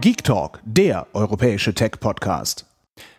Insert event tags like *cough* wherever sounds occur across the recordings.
Geek Talk, der europäische Tech-Podcast.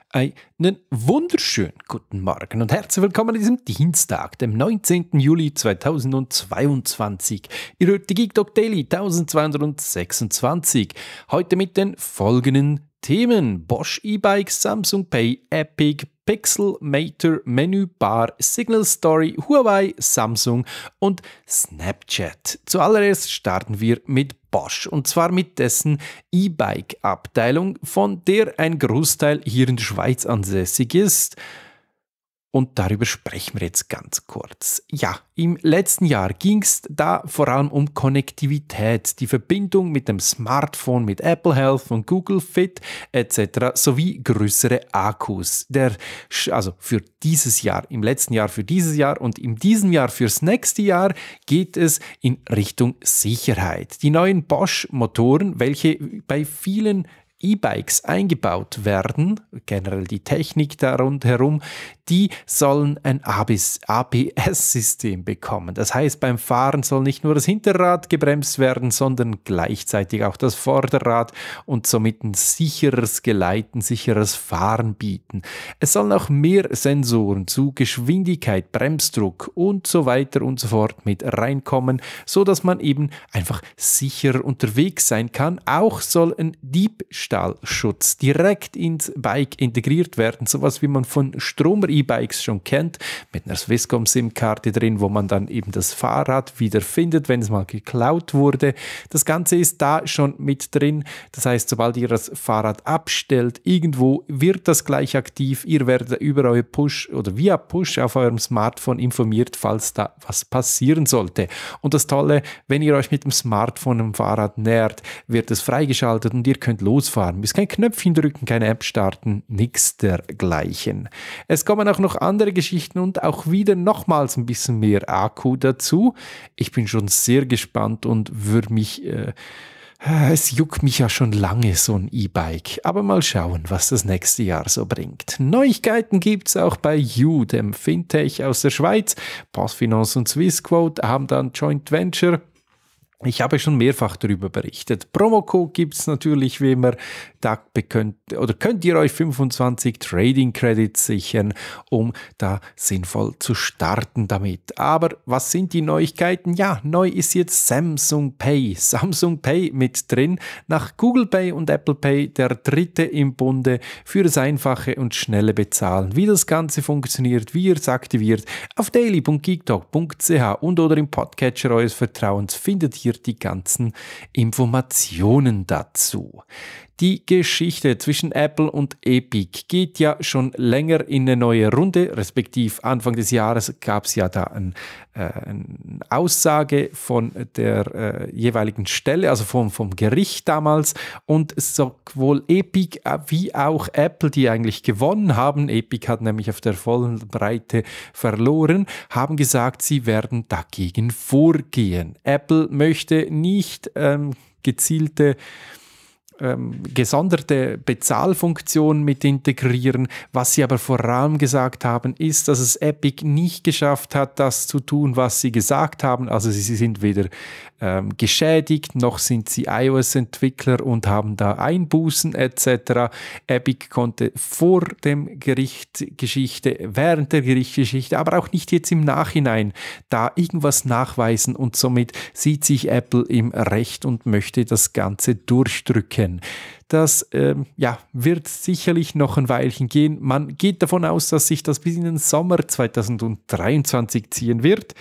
Einen wunderschönen guten Morgen und herzlich willkommen an diesem Dienstag, dem 19. Juli 2022. Ihr hört die Geek Talk Daily 1226. Heute mit den folgenden Themen: Bosch E-Bikes, Samsung Pay, Epic, Pixel, Mater, Menü Bar, Signal Story, Huawei, Samsung und Snapchat. Zuallererst starten wir mit Bosch und zwar mit dessen E-Bike-Abteilung, von der ein Großteil hier in der Schweiz ansässig ist und darüber sprechen wir jetzt ganz kurz. Ja, im letzten Jahr ging es da vor allem um Konnektivität, die Verbindung mit dem Smartphone, mit Apple Health und Google Fit etc. sowie größere Akkus. Der, also für dieses Jahr, im letzten Jahr für dieses Jahr und in diesem Jahr fürs nächste Jahr geht es in Richtung Sicherheit. Die neuen Bosch-Motoren, welche bei vielen E-Bikes eingebaut werden, generell die Technik darum herum, die sollen ein ABS-System bekommen. Das heißt, beim Fahren soll nicht nur das Hinterrad gebremst werden, sondern gleichzeitig auch das Vorderrad und somit ein sicheres Geleiten, sicheres Fahren bieten. Es sollen auch mehr Sensoren zu Geschwindigkeit, Bremsdruck und so weiter und so fort mit reinkommen, so dass man eben einfach sicher unterwegs sein kann. Auch soll ein Diebstahlschutz direkt ins Bike integriert werden, sowas wie man von Stromer E-Bikes schon kennt, mit einer Swisscom-SIM-Karte drin, wo man dann eben das Fahrrad wiederfindet, wenn es mal geklaut wurde. Das Ganze ist da schon mit drin. Das heißt, sobald ihr das Fahrrad abstellt, irgendwo wird das gleich aktiv. Ihr werdet über euer Push oder via Push auf eurem Smartphone informiert, falls da was passieren sollte. Und das Tolle, wenn ihr euch mit dem Smartphone dem Fahrrad nähert, wird es freigeschaltet und ihr könnt losfahren. Bis kein Knöpfchen drücken, keine App starten, nichts dergleichen. Es kommen kommen auch noch andere Geschichten und auch wieder nochmals ein bisschen mehr Akku dazu. Ich bin schon sehr gespannt und würde mich... Äh, es juckt mich ja schon lange so ein E-Bike, aber mal schauen, was das nächste Jahr so bringt. Neuigkeiten gibt es auch bei You, dem Fintech aus der Schweiz. Postfinance und Swissquote haben dann Joint Venture ich habe schon mehrfach darüber berichtet. Promocode gibt es natürlich wie immer. Da könnt, oder könnt ihr euch 25 Trading Credits sichern, um da sinnvoll zu starten damit. Aber was sind die Neuigkeiten? Ja, neu ist jetzt Samsung Pay. *laughs* Samsung Pay mit drin. Nach Google Pay und Apple Pay der dritte im Bunde für das einfache und schnelle Bezahlen. Wie das Ganze funktioniert, wie ihr es aktiviert, auf daily.geektalk.ch und oder im Podcatcher eures Vertrauens findet ihr die ganzen Informationen dazu. Die Geschichte zwischen Apple und Epic geht ja schon länger in eine neue Runde, respektive Anfang des Jahres gab es ja da ein, äh, eine Aussage von der äh, jeweiligen Stelle, also vom, vom Gericht damals. Und sowohl Epic äh, wie auch Apple, die eigentlich gewonnen haben, Epic hat nämlich auf der vollen Breite verloren, haben gesagt, sie werden dagegen vorgehen. Apple möchte nicht ähm, gezielte äh, ähm, gesonderte Bezahlfunktion mit integrieren. Was sie aber vor allem gesagt haben, ist, dass es Epic nicht geschafft hat, das zu tun, was sie gesagt haben. Also sie, sind weder ähm, geschädigt, noch sind sie iOS-Entwickler und haben da Einbußen etc. Epic konnte vor dem Gericht Geschichte, während der Gerichtsgeschichte, aber auch nicht jetzt im Nachhinein da irgendwas nachweisen und somit sieht sich Apple im Recht und möchte das Ganze durchdrücken. And. Das ähm, ja, wird sicherlich noch ein Weilchen gehen. Man geht davon aus, dass sich das bis in den Sommer 2023 ziehen wird.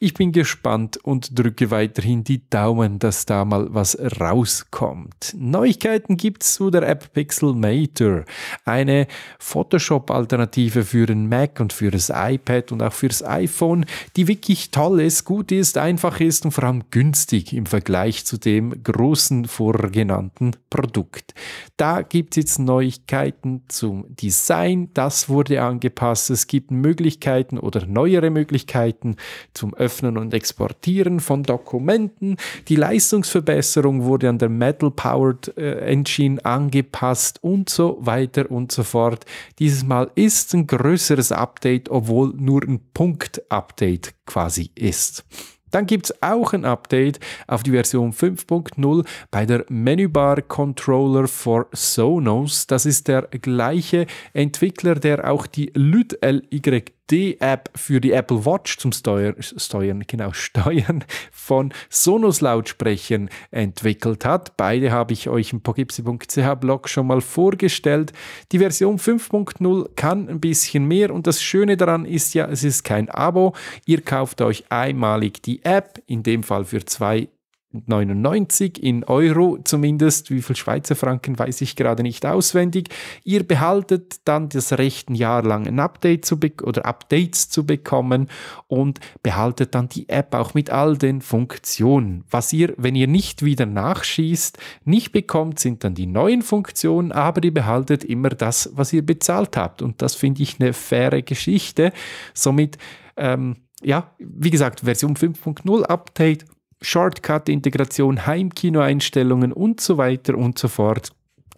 Ich bin gespannt und drücke weiterhin die Daumen, dass da mal was rauskommt. Neuigkeiten gibt es zu der App Pixelmator, eine Photoshop-Alternative für den Mac und für das iPad und auch für das iPhone, die wirklich toll ist, gut ist, einfach ist und vor allem günstig im Vergleich zu dem großen vorgenannten Produkt. Projekt. Da gibt es jetzt Neuigkeiten zum Design. Das wurde angepasst. Es gibt Möglichkeiten oder neuere Möglichkeiten zum Öffnen und Exportieren von Dokumenten. Die Leistungsverbesserung wurde an der Metal Powered äh, Engine angepasst und so weiter und so fort. Dieses Mal ist ein größeres Update, obwohl nur ein Punkt-Update quasi ist. Dann gibt es auch ein Update auf die Version 5.0 bei der Menübar Controller for Sonos. Das ist der gleiche Entwickler, der auch die LYT LY die App für die Apple Watch zum Steuer, Steuern, genau, *laughs* Steuern von Sonos Lautsprechern entwickelt hat. Beide habe ich euch im pogipsi.ch Blog schon mal vorgestellt. Die Version 5.0 kann ein bisschen mehr und das Schöne daran ist ja, es ist kein Abo. Ihr kauft euch einmalig die App, in dem Fall für zwei 99 in Euro zumindest, wie viel Schweizer Franken weiß ich gerade nicht auswendig. Ihr behaltet dann das Recht, ein Jahr lang ein Update zu oder Updates zu bekommen und behaltet dann die App auch mit all den Funktionen. Was ihr, wenn ihr nicht wieder nachschießt, nicht bekommt, sind dann die neuen Funktionen, aber ihr behaltet immer das, was ihr bezahlt habt. Und das finde ich eine faire Geschichte. Somit, ähm, ja, wie gesagt, Version 5.0 Update Shortcut-Integration, Heimkino-Einstellungen und so weiter und so fort.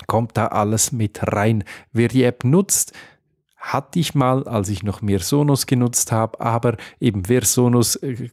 Kommt da alles mit rein. Wer die App nutzt, hatte ich mal, als ich noch mehr Sonos genutzt habe, aber eben wer Sonos äh,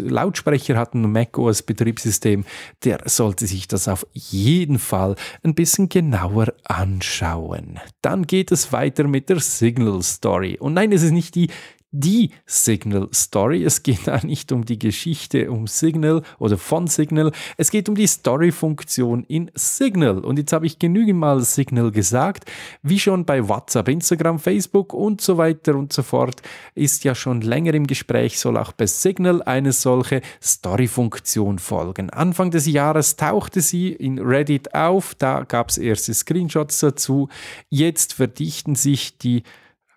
Lautsprecher hat ein Mac OS Betriebssystem, der sollte sich das auf jeden Fall ein bisschen genauer anschauen. Dann geht es weiter mit der Signal Story. Und nein, es ist nicht die die Signal Story. Es geht da nicht um die Geschichte um Signal oder von Signal. Es geht um die Story-Funktion in Signal. Und jetzt habe ich genügend mal Signal gesagt. Wie schon bei WhatsApp, Instagram, Facebook und so weiter und so fort ist ja schon länger im Gespräch, soll auch bei Signal eine solche Story-Funktion folgen. Anfang des Jahres tauchte sie in Reddit auf. Da gab es erste Screenshots dazu. Jetzt verdichten sich die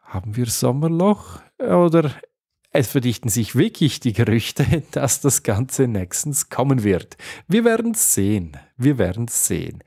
haben wir Sommerloch oder es verdichten sich wirklich die Gerüchte, *laughs* dass das Ganze nächstens kommen wird. Wir werden es sehen. Wir werden es sehen.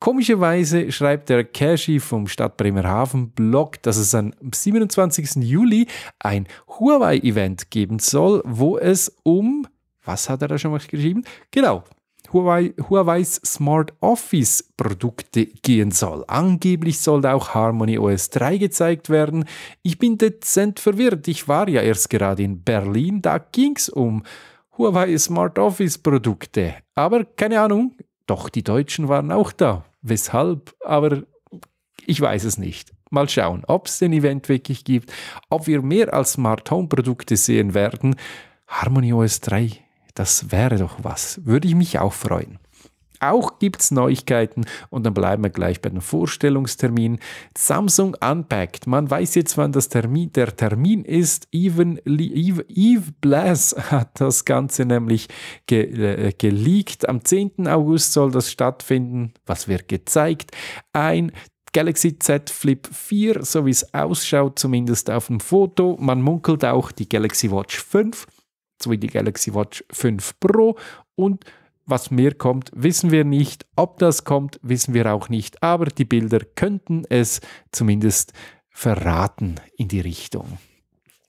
Komischerweise schreibt der Cashi vom Stadt Bremerhaven Blog, dass es am 27. Juli ein Huawei-Event geben soll, wo es um, was hat er da schon mal geschrieben? Genau, Huawei, Huawei's Smart Office Produkte gehen soll. Angeblich soll auch Harmony OS 3 gezeigt werden. Ich bin dezent verwirrt. Ich war ja erst gerade in Berlin, da ging es um Huawei Smart Office Produkte. Aber keine Ahnung, doch die Deutschen waren auch da. Weshalb? Aber ich weiß es nicht. Mal schauen, ob es den Event wirklich gibt, ob wir mehr als Smart Home Produkte sehen werden. Harmony OS 3 das wäre doch was. Würde ich mich auch freuen. Auch gibt es Neuigkeiten und dann bleiben wir gleich bei dem Vorstellungstermin. Samsung Unpacked. Man weiß jetzt, wann das Termin, der Termin ist. Even, Eve, Eve Blass *laughs* hat das Ganze nämlich ge, äh, geleakt. Am 10. August soll das stattfinden. Was wird gezeigt? Ein Galaxy Z Flip 4, so wie es ausschaut, zumindest auf dem Foto. Man munkelt auch die Galaxy Watch 5 sowie die Galaxy Watch 5 Pro und was mehr kommt, wissen wir nicht. Ob das kommt, wissen wir auch nicht. Aber die Bilder könnten es zumindest verraten in die Richtung.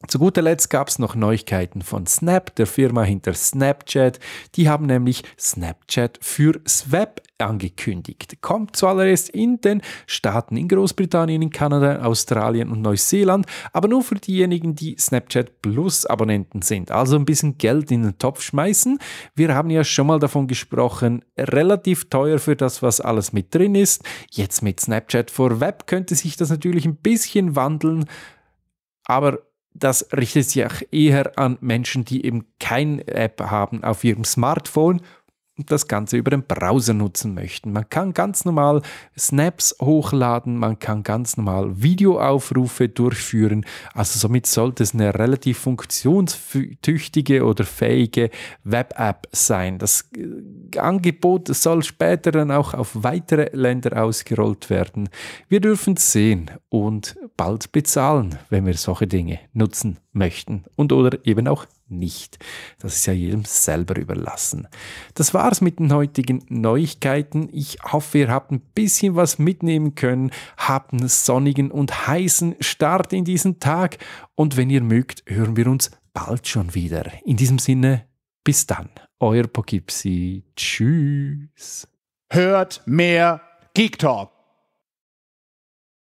Zu guter Letzt gab es noch Neuigkeiten von Snap, der Firma hinter Snapchat. Die haben nämlich Snapchat fürs Web angekündigt. Kommt zuallererst in den Staaten, in Großbritannien, in Kanada, Australien und Neuseeland, aber nur für diejenigen, die Snapchat Plus Abonnenten sind. Also ein bisschen Geld in den Topf schmeißen. Wir haben ja schon mal davon gesprochen, relativ teuer für das, was alles mit drin ist. Jetzt mit Snapchat for Web könnte sich das natürlich ein bisschen wandeln, aber das richtet sich auch eher an Menschen, die eben keine App haben auf ihrem Smartphone und das Ganze über den Browser nutzen möchten. Man kann ganz normal Snaps hochladen, man kann ganz normal Videoaufrufe durchführen. Also somit sollte es eine relativ funktionstüchtige oder fähige Web-App sein. Das äh, Angebot soll später dann auch auf weitere Länder ausgerollt werden. Wir dürfen sehen und bald bezahlen, wenn wir solche Dinge nutzen möchten und oder eben auch nicht. Das ist ja jedem selber überlassen. Das war's mit den heutigen Neuigkeiten. Ich hoffe, ihr habt ein bisschen was mitnehmen können, habt einen sonnigen und heißen Start in diesen Tag und wenn ihr mögt, hören wir uns bald schon wieder. In diesem Sinne, bis dann, euer Pogipsi. Tschüss. Hört mehr Geek Talk.